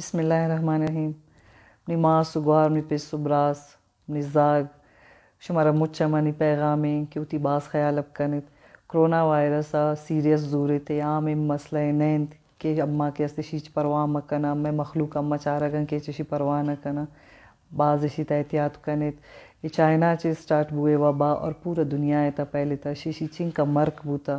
بسم اللہ الرحمن الرحیم نی ماں سگوار نِس و براس نظاغ شمار پیغامیں پیغام کی باس خیال اب کنت کرونا وائرس سیریس زورے تھے عام ام مسئلہ نین نیند کہ اماں کے تشیچ پرواہ مکنا میں مخلوق اما چارہ گن کہ چشی پرواہ نہ کنا اسی تا احتیاط کنت یہ چائنا چے سٹارٹ بوئے وبا اور پورا دنیا آئے پہلے تا شیشی چنگ کا مرک بوتا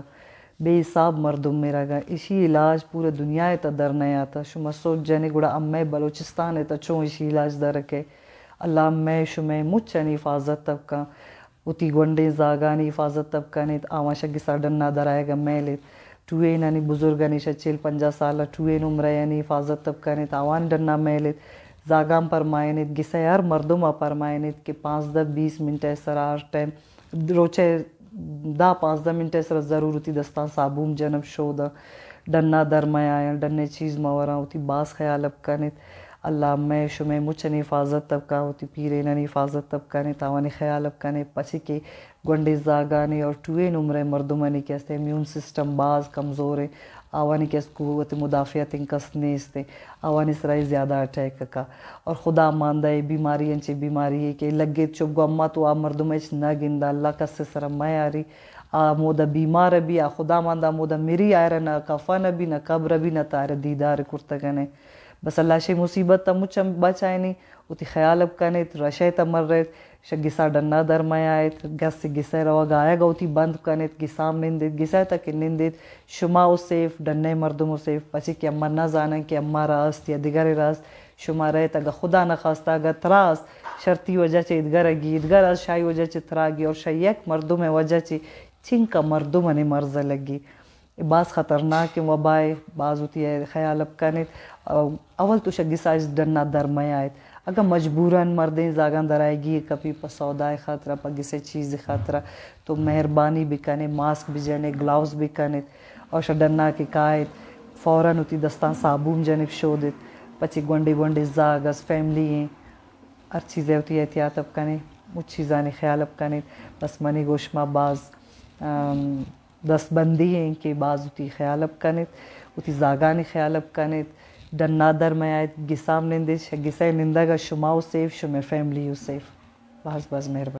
بے حساب مردم میرا گا اسی علاج پورے دنیا ہے تا در نہیں آتا شما سوچ جانے گڑا ام میں بلوچستان ہے تا چوں اسی علاج در رکھے اللہ میں شمع مچھ ای حفاظت طبقہ اتی گونڈے زاگا نہیں حفاظت طبقہ نیت آواں نہ در آئے گا میں لت ٹوئن یعنی بزرگ شچیل پنجا سال نم رہے یعنی حفاظت طبقہ نہیں آوان ڈنا میں لے زاگام پرمائنت گسے ہر مردم پرمائنت کہ پانچ دس بیس منٹ سرار ٹائم روچے دا 5-10 منټه سره ضرورتي دستان صابون جنم شو دا دنا درمایا دنه چیز مورا اوتی باس خیال اب کنه الله مې شومې مچنی حفاظت طبقه اوتی پیرې نه حفاظت طبقه نه تاواني خیال اب کنه پچې کې ګونډې زاګانې او ټوې نمره مردومنې کې است ایمیون سیستم باز کمزور ہے اوانی که از قوت مدافعت این کس نیسته اوانی سرای زیاده اٹیک کا اور خدا مانده بیماری انچه بیماری که لگه چوب گمه تو آ مردمش نگنده الله کس سره میاری مودا بیمار بی خدا مانده مودا میری آره نه کفن بی نه قبر بی نه تار دیدار کرتگنه بس الله شی مصیبت تا مچ بچاینی اوتی خیال کنه رشه تمر رید gazsigizerawaga bandkanet gisamnindit gisaytakin nindit shuma usef danne mardum usef pachi ki amma na zanan ki amma rast ya digari rast شما رای تا خدا نخواسته اگر تراس شرطی وجه چه ادگرگی ادگر از شای وجه چه تراگی اور شای یک مردم وجه چه چین کا مردم انی مرزه لگی باز خطرناک وبای باز ہوتی ہے خیال اب کنید اول تو شگی ساج دننا درمیایت اگر مجبوراً مردیں زاگان درائے گی کبھی سودائے خاطرہ پا گسے چیز خاطرہ تو مہربانی بھی کنے ماسک بھی جانے گلاوز بھی کنے اور شڈنا کے قاعط فوراً ہوتی دستان صابن جانب شو دت پچی گونڈے گونڈی زاگس فیملی ہیں ہر چیزیں ہوتی احتیاط اب کنے مجھ چیزاں خیال اب کنے بس منی گوشما بعض دست بندی ہیں کہ بعض ہوتی خیال اب کنے ہوتی زاگانے خیال اب کنے ڈنا نادر میں آئے گسام نیند ہے گسے کا گا شماؤ سیف شمع فیملی یو سیف بہت بہت مہربانی